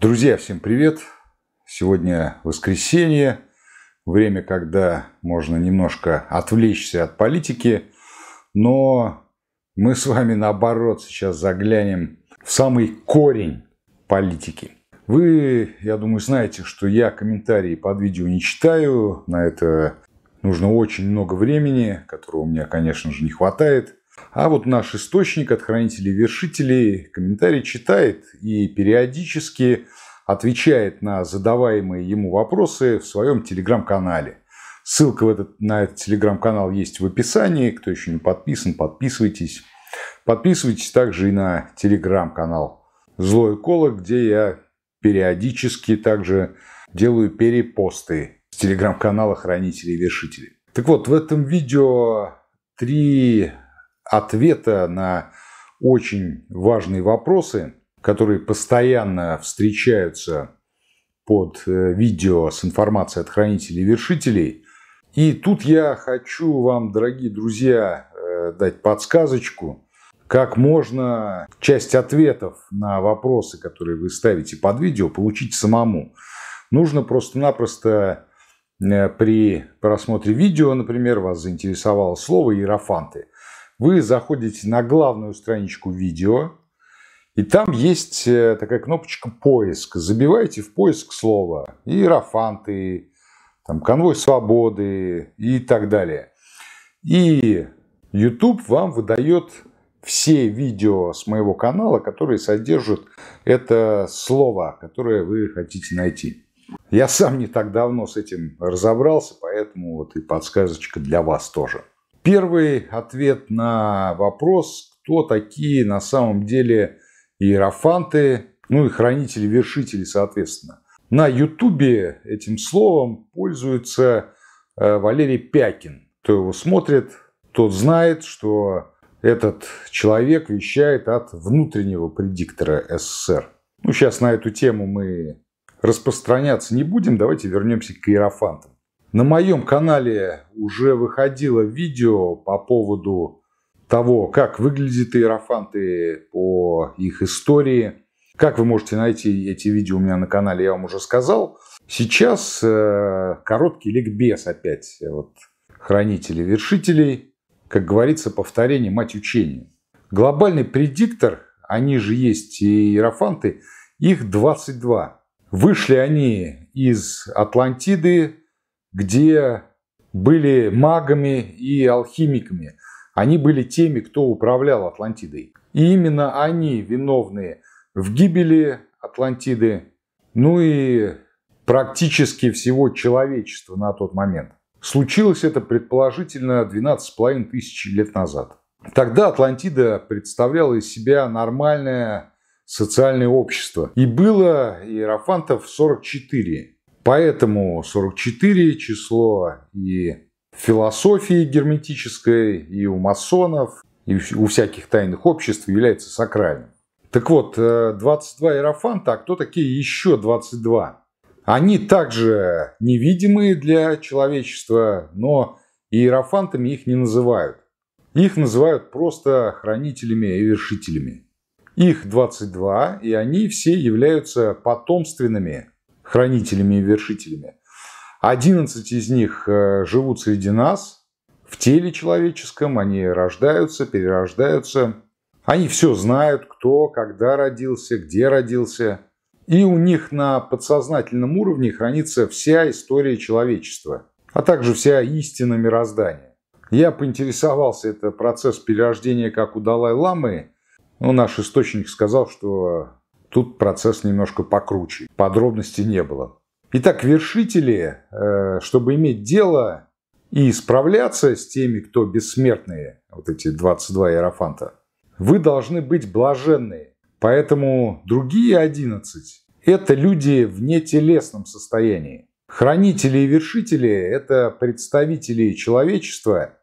Друзья, всем привет! Сегодня воскресенье, время, когда можно немножко отвлечься от политики, но мы с вами, наоборот, сейчас заглянем в самый корень политики. Вы, я думаю, знаете, что я комментарии под видео не читаю, на это нужно очень много времени, которого у меня, конечно же, не хватает. А вот наш источник от хранителей-вершителей комментарий читает и периодически отвечает на задаваемые ему вопросы в своем телеграм-канале. Ссылка в этот, на этот телеграм-канал есть в описании. Кто еще не подписан, подписывайтесь. Подписывайтесь также и на телеграм-канал «Злой колок», где я периодически также делаю перепосты с телеграм-канала «Хранители и вершители». Так вот, в этом видео три ответа на очень важные вопросы, которые постоянно встречаются под э, видео с информацией от хранителей и вершителей. И тут я хочу вам, дорогие друзья, э, дать подсказочку, как можно часть ответов на вопросы, которые вы ставите под видео, получить самому. Нужно просто-напросто э, при просмотре видео, например, вас заинтересовало слово «иерофанты», вы заходите на главную страничку видео, и там есть э, такая кнопочка «Поиск». Забиваете в поиск слова Рафанты, там, «Конвой свободы» и так далее. И YouTube вам выдает все видео с моего канала, которые содержат это слово, которое вы хотите найти. Я сам не так давно с этим разобрался, поэтому вот и подсказочка для вас тоже. Первый ответ на вопрос, кто такие на самом деле иерофанты, ну и хранители, вершители, соответственно. На Ютубе этим словом пользуется э, Валерий Пякин. Кто его смотрит, тот знает, что этот человек вещает от внутреннего предиктора СССР. Ну, сейчас на эту тему мы распространяться не будем. Давайте вернемся к иерофантам. На моем канале уже выходило видео по поводу того, как выглядят иерофанты по их истории. Как вы можете найти эти видео у меня на канале, я вам уже сказал. Сейчас э, короткий ликбез опять э, вот, хранителей вершителей. Как говорится, повторение мать учения. Глобальный предиктор, они же есть и иерофанты, их 22. Вышли они из Атлантиды, где были магами и алхимиками. Они были теми, кто управлял Атлантидой. И именно они виновны в гибели Атлантиды, ну и практически всего человечества на тот момент. Случилось это предположительно 12,5 тысяч лет назад. Тогда Атлантида представляла из себя нормальное социальное общество. И было иерофантов 44. Поэтому 44 число и философии герметической, и у масонов, и у всяких тайных обществ является сакральным. Так вот, 22 э, Иерофанта, а кто такие еще 22? Они также невидимые для человечества, но иерофантами их не называют. Их называют просто хранителями и вершителями. Их 22, и они все являются потомственными хранителями и вершителями. 11 из них э, живут среди нас, в теле человеческом, они рождаются, перерождаются. Они все знают, кто, когда родился, где родился. И у них на подсознательном уровне хранится вся история человечества, а также вся истина мироздания. Я поинтересовался, это процесс перерождения как у Далай-Ламы, но наш источник сказал, что Тут процесс немножко покруче. Подробностей не было. Итак, вершители, э, чтобы иметь дело и справляться с теми, кто бессмертные, вот эти 22 иерофанта, вы должны быть блаженные. Поэтому другие 11 – это люди в нетелесном состоянии. Хранители и вершители – это представители человечества,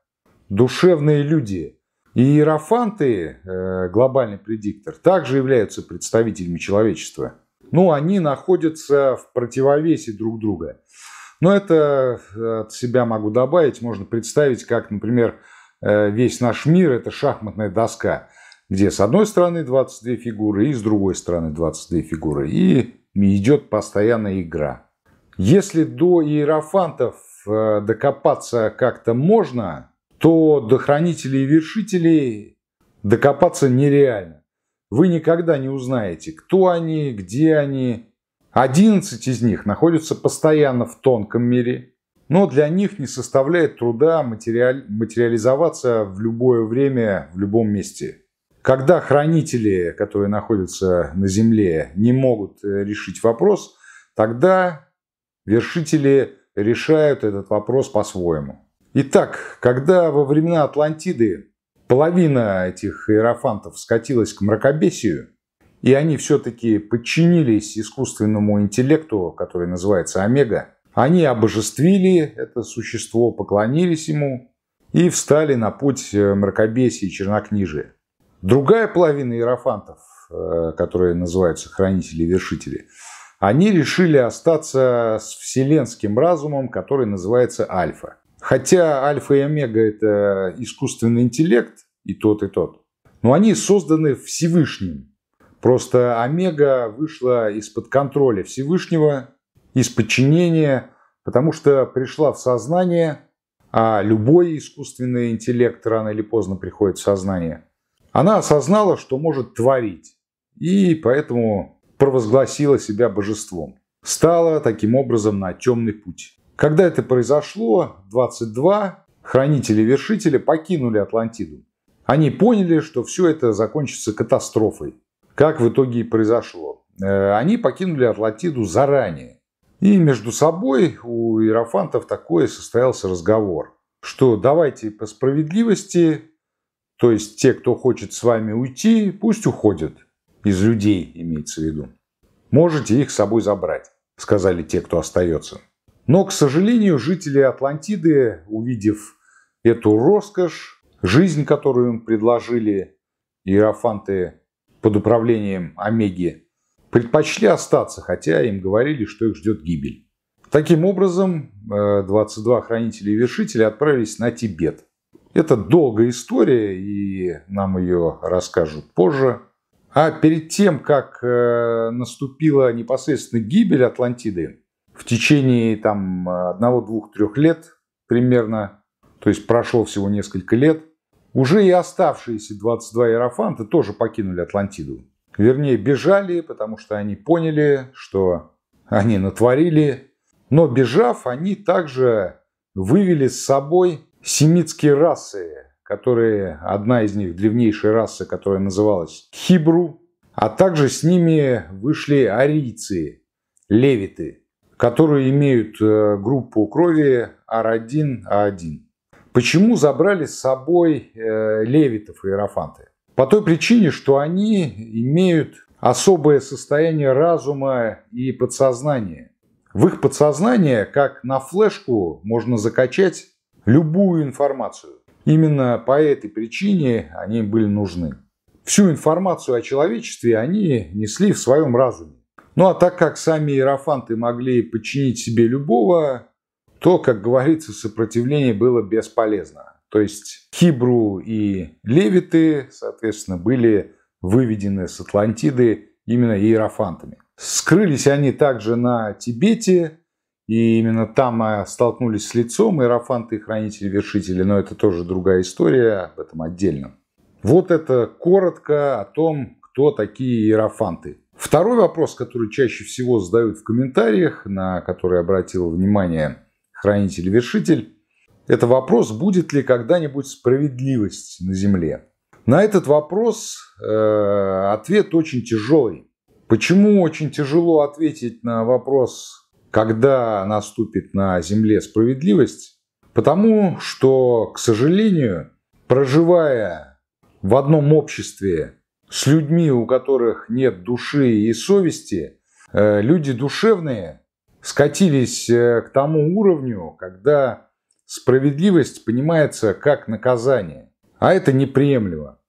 душевные люди – и иерофанты, э, глобальный предиктор, также являются представителями человечества. Ну, они находятся в противовесе друг друга. Но это э, от себя могу добавить. Можно представить, как, например, э, весь наш мир – это шахматная доска, где с одной стороны 22 фигуры и с другой стороны 22 фигуры. И идет постоянная игра. Если до иерофантов докопаться как-то можно, то до хранителей и вершителей докопаться нереально. Вы никогда не узнаете, кто они, где они. 11 из них находятся постоянно в тонком мире, но для них не составляет труда материаль... материализоваться в любое время, в любом месте. Когда хранители, которые находятся на Земле, не могут э, решить вопрос, тогда вершители решают этот вопрос по-своему. Итак, когда во времена Атлантиды половина этих иерофантов скатилась к мракобесию, и они все-таки подчинились искусственному интеллекту, который называется Омега, они обожествили это существо, поклонились ему и встали на путь э, мракобесия и чернокнижия. Другая половина иерофантов, э, которые называются хранители и вершители, они решили остаться с вселенским разумом, который называется Альфа. Хотя альфа и омега – это искусственный интеллект, и тот, и тот. Но они созданы Всевышним. Просто омега вышла из-под контроля Всевышнего, из подчинения, потому что пришла в сознание, а любой искусственный интеллект рано или поздно приходит в сознание. Она осознала, что может творить, и поэтому провозгласила себя божеством. Стала таким образом на темный путь. Когда это произошло, 22 хранители вершители покинули Атлантиду. Они поняли, что все это закончится катастрофой, как в итоге и произошло. Э, они покинули Атлантиду заранее. И между собой у иерофантов такой состоялся разговор, что давайте по справедливости, то есть те, кто хочет с вами уйти, пусть уходят. Из людей имеется в виду. Можете их с собой забрать, сказали те, кто остается. Но, к сожалению, жители Атлантиды, увидев эту роскошь, жизнь, которую им предложили иерофанты под управлением Омеги, предпочли остаться, хотя им говорили, что их ждет гибель. Таким образом, 22 э, хранителя и вершителя отправились на Тибет. Это долгая история, и нам ее расскажут позже. А перед тем, как э, наступила непосредственно гибель Атлантиды, в течение там одного, двух, трех лет примерно, то есть прошло всего несколько лет, уже и оставшиеся 22 иерофанта тоже покинули Атлантиду. Вернее, бежали, потому что они поняли, что они натворили. Но бежав, они также вывели с собой семитские расы, которые, одна из них древнейшая раса, которая называлась Хибру, а также с ними вышли арийцы, левиты – которые имеют э, группу крови R1-A1. А а Почему забрали с собой э, левитов и иерофанты? По той причине, что они имеют особое состояние разума и подсознания. В их подсознание, как на флешку, можно закачать любую информацию. Именно по этой причине они были нужны. Всю информацию о человечестве они несли в своем разуме. Ну а так как сами иерофанты могли подчинить себе любого, то, как говорится, сопротивление было бесполезно. То есть Хибру и Левиты, соответственно, были выведены с Атлантиды именно иерофантами. Скрылись они также на Тибете, и именно там э, столкнулись с лицом иерофанты и хранители-вершители, но это тоже другая история, об этом отдельно. Вот это коротко о том, кто такие иерофанты. Второй вопрос, который чаще всего задают в комментариях, на который обратил внимание хранитель-вершитель, это вопрос, будет ли когда-нибудь справедливость на Земле. На этот вопрос э, ответ очень тяжелый. Почему очень тяжело ответить на вопрос, когда наступит на Земле справедливость? Потому что, к сожалению, проживая в одном обществе с людьми, у которых нет души и совести, э, люди душевные скатились э, к тому уровню, когда справедливость понимается как наказание. А это неприемлемо.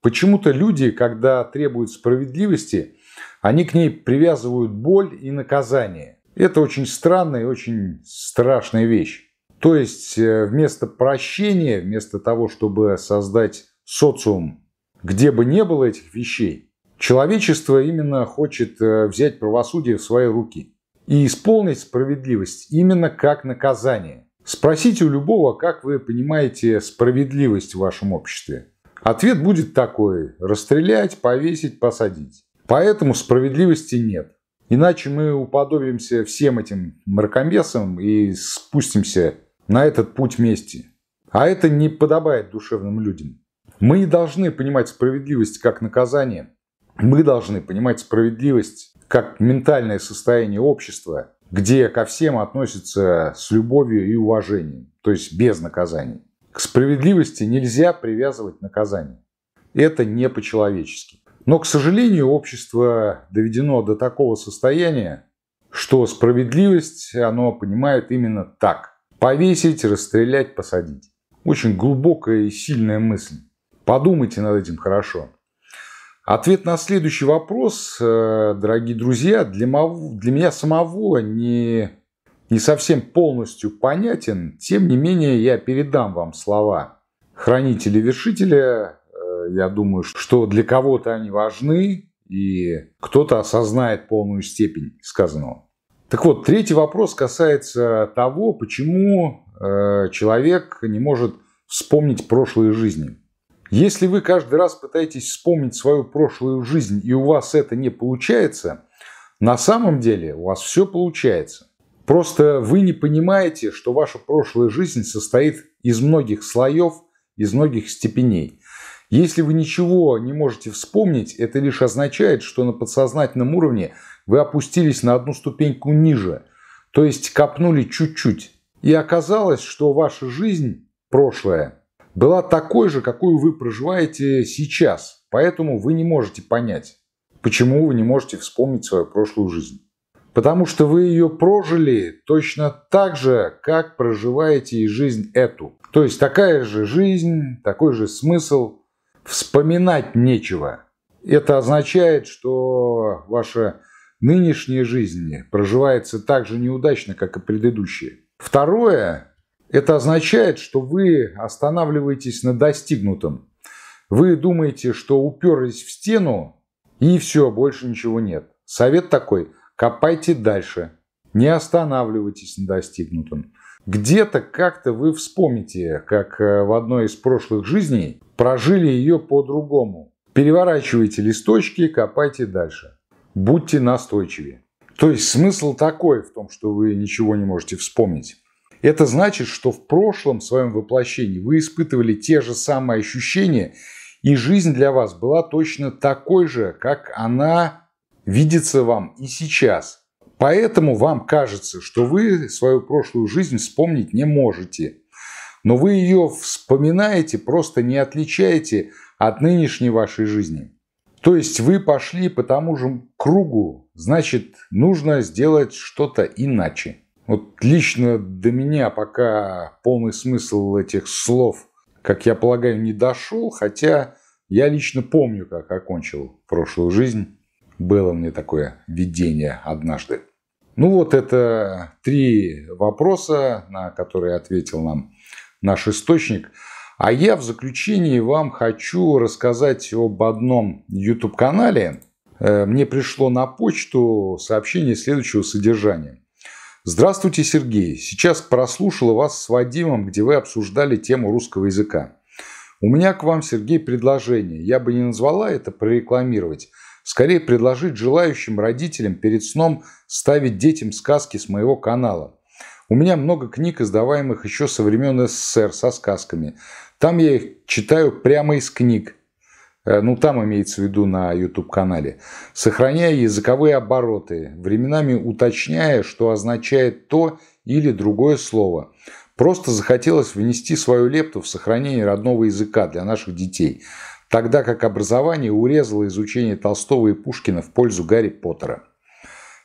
Почему-то люди, когда требуют справедливости, они к ней привязывают боль и наказание. Это очень странная и очень страшная вещь. То есть э, вместо прощения, вместо того, чтобы создать социум где бы не было этих вещей, человечество именно хочет э, взять правосудие в свои руки и исполнить справедливость именно как наказание. Спросите у любого, как вы понимаете справедливость в вашем обществе. Ответ будет такой – расстрелять, повесить, посадить. Поэтому справедливости нет. Иначе мы уподобимся всем этим мракомесам и спустимся на этот путь мести. А это не подобает душевным людям. Мы не должны понимать справедливость как наказание. Мы должны понимать справедливость как ментальное состояние общества, где ко всем относятся с любовью и уважением, то есть без наказаний. К справедливости нельзя привязывать наказание. Это не по-человечески. Но, к сожалению, общество доведено до такого состояния, что справедливость оно понимает именно так. Повесить, расстрелять, посадить. Очень глубокая и сильная мысль. Подумайте над этим хорошо. Ответ на следующий вопрос, э, дорогие друзья, для, мого, для меня самого не, не совсем полностью понятен. Тем не менее, я передам вам слова хранителя-вершителя. Э, я думаю, что для кого-то они важны, и кто-то осознает полную степень сказанного. Так вот, третий вопрос касается того, почему э, человек не может вспомнить прошлые жизни. Если вы каждый раз пытаетесь вспомнить свою прошлую жизнь и у вас это не получается, на самом деле у вас все получается. Просто вы не понимаете, что ваша прошлая жизнь состоит из многих слоев, из многих степеней. Если вы ничего не можете вспомнить, это лишь означает, что на подсознательном уровне вы опустились на одну ступеньку ниже, то есть копнули чуть-чуть. И оказалось, что ваша жизнь прошлая – была такой же, какую вы проживаете сейчас. Поэтому вы не можете понять, почему вы не можете вспомнить свою прошлую жизнь. Потому что вы ее прожили точно так же, как проживаете и жизнь эту. То есть такая же жизнь, такой же смысл. Вспоминать нечего. Это означает, что ваша нынешняя жизнь проживается так же неудачно, как и предыдущая. Второе, это означает, что вы останавливаетесь на достигнутом. Вы думаете, что уперлись в стену, и все, больше ничего нет. Совет такой – копайте дальше. Не останавливайтесь на достигнутом. Где-то как-то вы вспомните, как э, в одной из прошлых жизней прожили ее по-другому. Переворачивайте листочки, копайте дальше. Будьте настойчивее. То есть смысл такой в том, что вы ничего не можете вспомнить. Это значит, что в прошлом своем воплощении вы испытывали те же самые ощущения, и жизнь для вас была точно такой же, как она видится вам и сейчас. Поэтому вам кажется, что вы свою прошлую жизнь вспомнить не можете. Но вы ее вспоминаете, просто не отличаете от нынешней вашей жизни. То есть вы пошли по тому же кругу, значит, нужно сделать что-то иначе. Вот лично до меня пока полный смысл этих слов, как я полагаю, не дошел, хотя я лично помню, как окончил прошлую жизнь. Было мне такое видение однажды. Ну вот это три вопроса, на которые ответил нам наш источник. А я в заключении вам хочу рассказать об одном YouTube-канале. Э, мне пришло на почту сообщение следующего содержания. Здравствуйте, Сергей. Сейчас прослушала вас с Вадимом, где вы обсуждали тему русского языка. У меня к вам, Сергей, предложение. Я бы не назвала это прорекламировать. Скорее предложить желающим родителям перед сном ставить детям сказки с моего канала. У меня много книг, издаваемых еще со времен СССР, со сказками. Там я их читаю прямо из книг. Э, ну там имеется в виду на YouTube-канале, сохраняя языковые обороты, временами уточняя, что означает то или другое слово. Просто захотелось внести свою лепту в сохранение родного языка для наших детей, тогда как образование урезало изучение Толстого и Пушкина в пользу Гарри Поттера.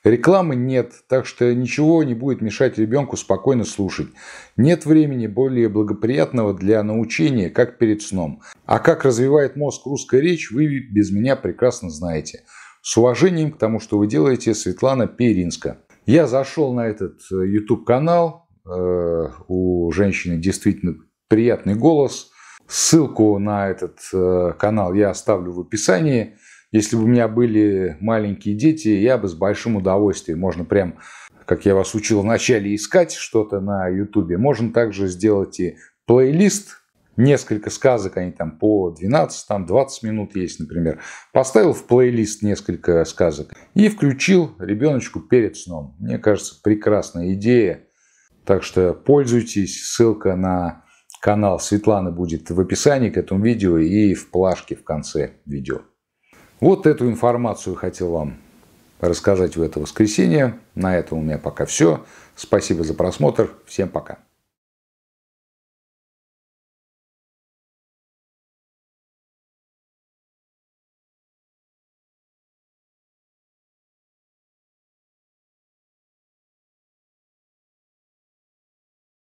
Рекламы нет, так что ничего не будет мешать ребенку спокойно слушать. Нет времени более благоприятного для научения, как перед сном. А как развивает мозг русская речь, вы без меня прекрасно знаете. С уважением к тому, что вы делаете, Светлана Перинска. Я зашел на этот э, YouTube-канал. Э, у женщины действительно приятный голос. Ссылку на этот э, канал я оставлю в описании. Если бы у меня были маленькие дети, я бы с большим удовольствием, можно прям, как я вас учил вначале, искать что-то на ютубе. Можно также сделать и плейлист, несколько сказок, они там по 12, там 20 минут есть, например. Поставил в плейлист несколько сказок и включил ребеночку перед сном. Мне кажется, прекрасная идея. Так что пользуйтесь, ссылка на канал Светланы будет в описании к этому видео и в плашке в конце видео. Вот эту информацию хотел вам рассказать в это воскресенье. На этом у меня пока все. Спасибо за просмотр. Всем пока.